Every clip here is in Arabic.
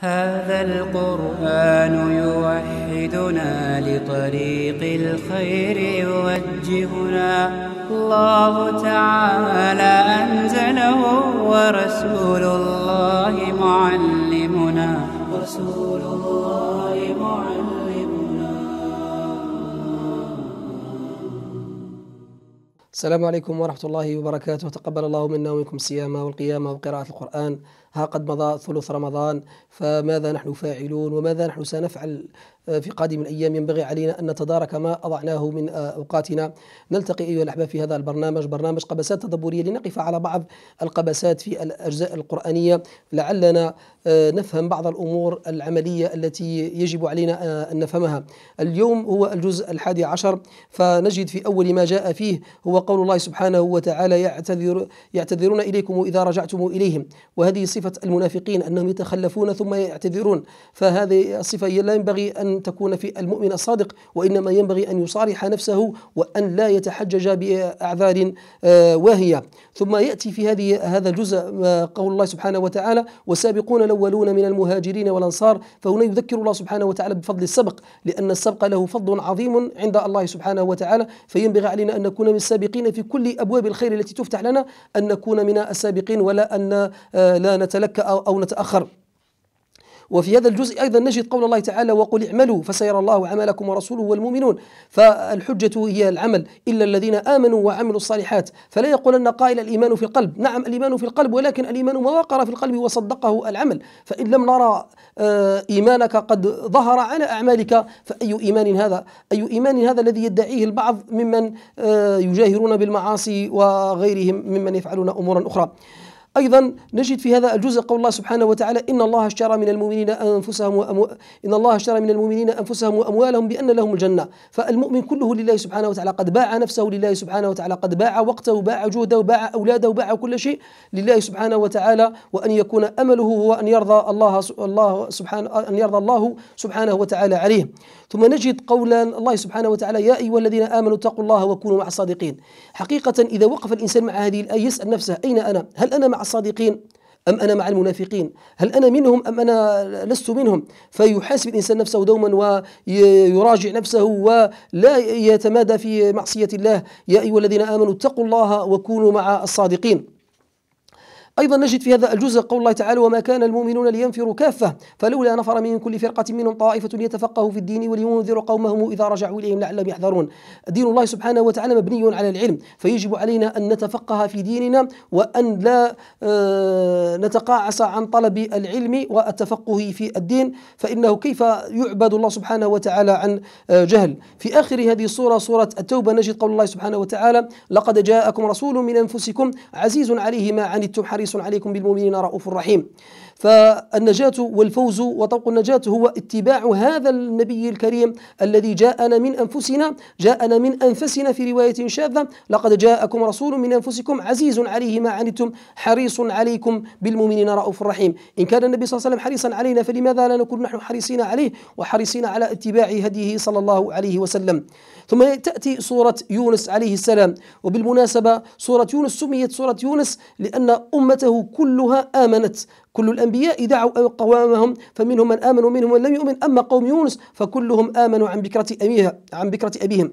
هذا القرآن يوحدنا لطريق الخير يوجهنا الله تعالى أنزله ورسول الله معلمنا رسول الله معلمنا السلام عليكم ورحمة الله وبركاته تقبل الله منا ومنكم الصيام والقيام وقراءة القرآن ها قد مضى ثلث رمضان فماذا نحن فاعلون وماذا نحن سنفعل آه، في قادم الأيام ينبغي علينا أن نتدارك ما أضعناه من آه، أوقاتنا نلتقي أيها الأحباب في هذا البرنامج برنامج قبسات تدبرية لنقف على بعض القبسات في الأجزاء القرآنية لعلنا آه، نفهم بعض الأمور العملية التي يجب علينا أن نفهمها اليوم هو الجزء الحادي عشر فنجد في أول ما جاء فيه هو قول الله سبحانه وتعالى يعتذر يعتذرون إليكم إذا رجعتم إليهم وهذه صفة المنافقين أنهم يتخلفون ثم يعتذرون فهذه الصفة هي لا ينبغي أن تكون في المؤمن الصادق وإنما ينبغي أن يصارح نفسه وأن لا يتحجج بأعذار آه، واهية ثم يأتي في هذه هذا الجزء آه، قول الله سبحانه وتعالى والسابقون الأولون من المهاجرين والأنصار فهنا يذكر الله سبحانه وتعالى بفضل السبق لأن السبق له فضل عظيم عند الله سبحانه وتعالى فينبغي علينا أن نكون من السابقين في كل أبواب الخير التي تفتح لنا أن نكون من السابقين ولا أن آه، لا نت نتلكأ أو نتأخر وفي هذا الجزء أيضا نجد قول الله تعالى وقل اعملوا فسيرى الله عملكم ورسوله والمؤمنون فالحجة هي العمل إلا الذين آمنوا وعملوا الصالحات فلا يقول أن قائل الإيمان في القلب نعم الإيمان في القلب ولكن الإيمان ما وقر في القلب وصدقه العمل فإن لم نرى آه، إيمانك قد ظهر على أعمالك فأي إيمان هذا أي إيمان هذا الذي يدعيه البعض ممن آه، يجاهرون بالمعاصي وغيرهم ممن يفعلون أمورا أخرى أيضا نجد في هذا الجزء قول الله سبحانه وتعالى إن الله اشترى من المؤمنين أنفسهم وأمو... إن الله اشترى من المؤمنين أنفسهم وأموالهم بأن لهم الجنة فالمؤمن كله لله سبحانه وتعالى قد باع نفسه لله سبحانه وتعالى قد باع وقته وباع جهده وباع أولاده وباع كل شيء لله سبحانه وتعالى وأن يكون أمله هو أن يرضى الله الله سبحانه أن يرضى الله سبحانه وتعالى عليه ثم نجد قولا الله سبحانه وتعالى يا أيها الذين آمنوا اتقوا الله وكونوا مع الصادقين حقيقة إذا وقف الإنسان مع هذه الآية يسأل نفسه أين أنا هل أنا مع الصادقين أم أنا مع المنافقين هل أنا منهم أم أنا لست منهم فيحاسب الإنسان نفسه دوما ويراجع نفسه ولا يتمادى في معصية الله يا أيها الذين آمنوا اتقوا الله وكونوا مع الصادقين أيضا نجد في هذا الجزء قول الله تعالى وما كان المؤمنون لينفروا كافة فلولا نفر من كل فرقة منهم طائفة يتفقهوا في الدين ولينذروا قومهم إذا رجعوا إليهم لعلهم يحذرون دين الله سبحانه وتعالى مبني على العلم فيجب علينا أن نتفقه في ديننا وأن لا آه، نتقاعس عن طلب العلم والتفقه في الدين فإنه كيف يعبد الله سبحانه وتعالى عن آه، جهل في آخر هذه الصورة صورة التوبة نجد قول الله سبحانه وتعالى لقد جاءكم رسول من أنفسكم عزيز عليه ما عنتم حريص حريص عليكم بالمؤمنين رؤوف رحيم فالنجاة والفوز وطوق النجاة هو اتباع هذا النبي الكريم الذي جاءنا من أنفسنا جاءنا من أنفسنا في رواية شاذة لقد جاءكم رسول من أنفسكم عزيز عليه ما عنتم حريص عليكم بالمؤمنين رؤوف رحيم إن كان النبي صلى الله عليه وسلم حريصا علينا فلماذا لا نكون نحن حريصين عليه وحريصين على اتباع هديه صلى الله عليه وسلم ثم تأتي سورة يونس عليه السلام وبالمناسبة سورة يونس سميت سورة يونس لأن أمته كلها آمنت كل الأنبياء دعوا قوامهم فمنهم من آمن ومنهم من لم يؤمن أما قوم يونس فكلهم آمنوا عن بكرة أبيها عن بكرة أبيهم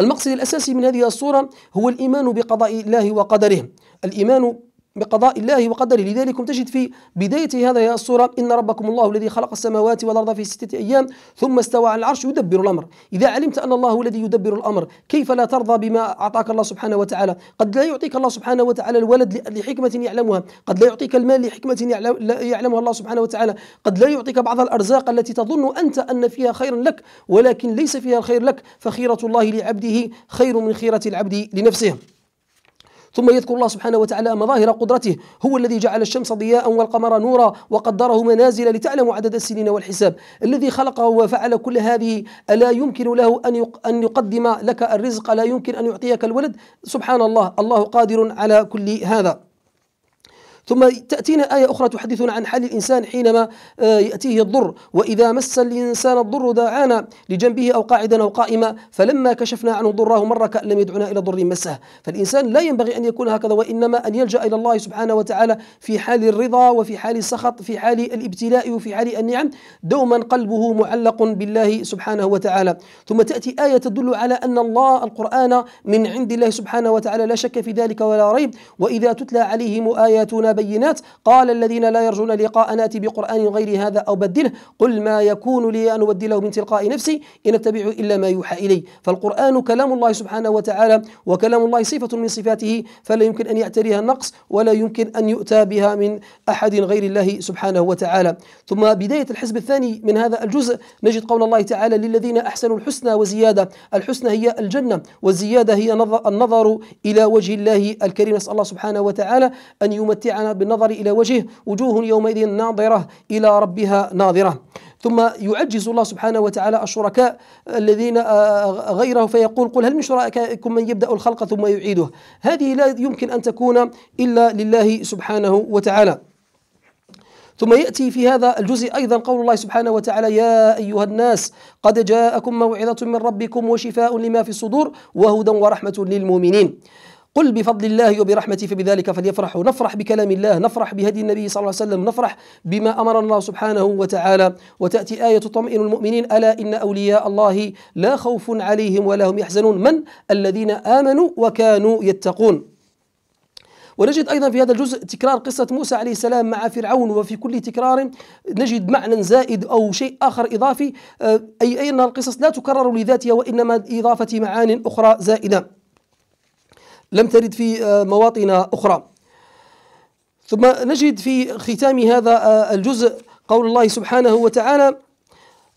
المقصد الأساسي من هذه الصورة هو الإيمان بقضاء الله وقدره الإيمان بقضاء الله وقدره لذلك تجد في بداية هذه الصورة إن ربكم الله الذي خلق السماوات والأرض في ستة أيام ثم استوى على العرش يدبر الأمر إذا علمت أن الله الذي يدبر الأمر كيف لا ترضى بما أعطاك الله سبحانه وتعالى قد لا يعطيك الله سبحانه وتعالى الولد لحكمة يعلمها قد لا يعطيك المال لحكمة يعلمها الله سبحانه وتعالى قد لا يعطيك بعض الأرزاق التي تظن أنت أن فيها خيرا لك ولكن ليس فيها الخير لك فخيرة الله لعبده خير من خيرة العبد لنفسه ثم يذكر الله سبحانه وتعالى مظاهر قدرته هو الذي جعل الشمس ضياء والقمر نورا وقدره منازل لتعلموا عدد السنين والحساب الذي خلقه وفعل كل هذه ألا يمكن له أن أن يقدم لك الرزق لا يمكن أن يعطيك الولد سبحان الله الله قادر على كل هذا ثم تأتينا آية أخرى تحدثنا عن حال الإنسان حينما آه، يأتيه الضر وإذا مس الإنسان الضر دعانا لجنبه أو قاعدا أو قائما فلما كشفنا عنه ضراه مرة كأن لم يدعنا إلى ضر مسه فالإنسان لا ينبغي أن يكون هكذا وإنما أن يلجأ إلى الله سبحانه وتعالى في حال الرضا وفي حال السخط في حال الابتلاء وفي حال النعم دوما قلبه معلق بالله سبحانه وتعالى ثم تأتي آية تدل على أن الله القرآن من عند الله سبحانه وتعالى لا شك في ذلك ولا ريب وإذا تتلى عليهم آياتنا بينات قال الذين لا يرجون لقاء ناتي بقرآن غير هذا أو بدله قل ما يكون لي أن أبدله من تلقاء نفسي إن أتبع إلا ما يوحى إلي فالقرآن كلام الله سبحانه وتعالى وكلام الله صفة من صفاته فلا يمكن أن يعتريها النقص ولا يمكن أن يؤتى بها من أحد غير الله سبحانه وتعالى ثم بداية الحزب الثاني من هذا الجزء نجد قول الله تعالى للذين أحسنوا الحسنى وزيادة الحسنى هي الجنة والزيادة هي النظر إلى وجه الله الكريم نسأل الله سبحانه وتعالى أن يمتعنا المعنى بالنظر إلى وجهه وجوه يومئذ ناظرة إلى ربها ناظرة ثم يعجز الله سبحانه وتعالى الشركاء الذين آه، آه، غيره فيقول قل هل من شركائكم من يبدا الخلق ثم يعيده هذه لا يمكن ان تكون الا لله سبحانه وتعالى ثم ياتي في هذا الجزء ايضا قول الله سبحانه وتعالى يا ايها الناس قد جاءكم موعظه من ربكم وشفاء لما في الصدور وهدى ورحمه للمؤمنين قل بفضل الله وبرحمته فبذلك فليفرحوا نفرح بكلام الله نفرح بهدي النبي صلى الله عليه وسلم نفرح بما أمر الله سبحانه وتعالى وتأتي آية تطمئن المؤمنين ألا إن أولياء الله لا خوف عليهم ولا هم يحزنون من الذين آمنوا وكانوا يتقون ونجد أيضا في هذا الجزء تكرار قصة موسى عليه السلام مع فرعون وفي كل تكرار نجد معنى زائد أو شيء آخر إضافي أي أن القصص لا تكرر لذاتها وإنما إضافة معان أخرى زائدة لم ترد في آه، مواطن أخرى ثم نجد في ختام هذا آه، الجزء قول الله سبحانه وتعالى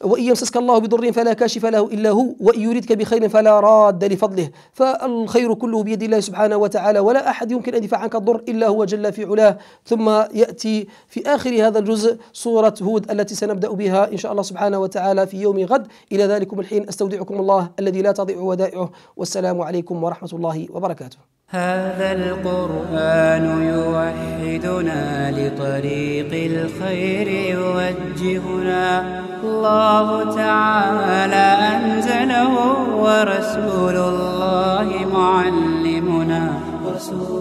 وإن يمسسك الله بضر فلا كاشف له إلا هو وإن يريدك بخير فلا راد لفضله فالخير كله بيد الله سبحانه وتعالى ولا أحد يمكن أن يدفع عنك الضر إلا هو جل في علاه ثم يأتي في آخر هذا الجزء صورة هود التي سنبدأ بها إن شاء الله سبحانه وتعالى في يوم غد إلى ذلكم الحين أستودعكم الله الذي لا تضيع ودائعه والسلام عليكم ورحمة الله وبركاته هذا القرآن يوحدنا لطريق الخير يوجهنا الله تعالى أنزله ورسول الله معلمنا رسول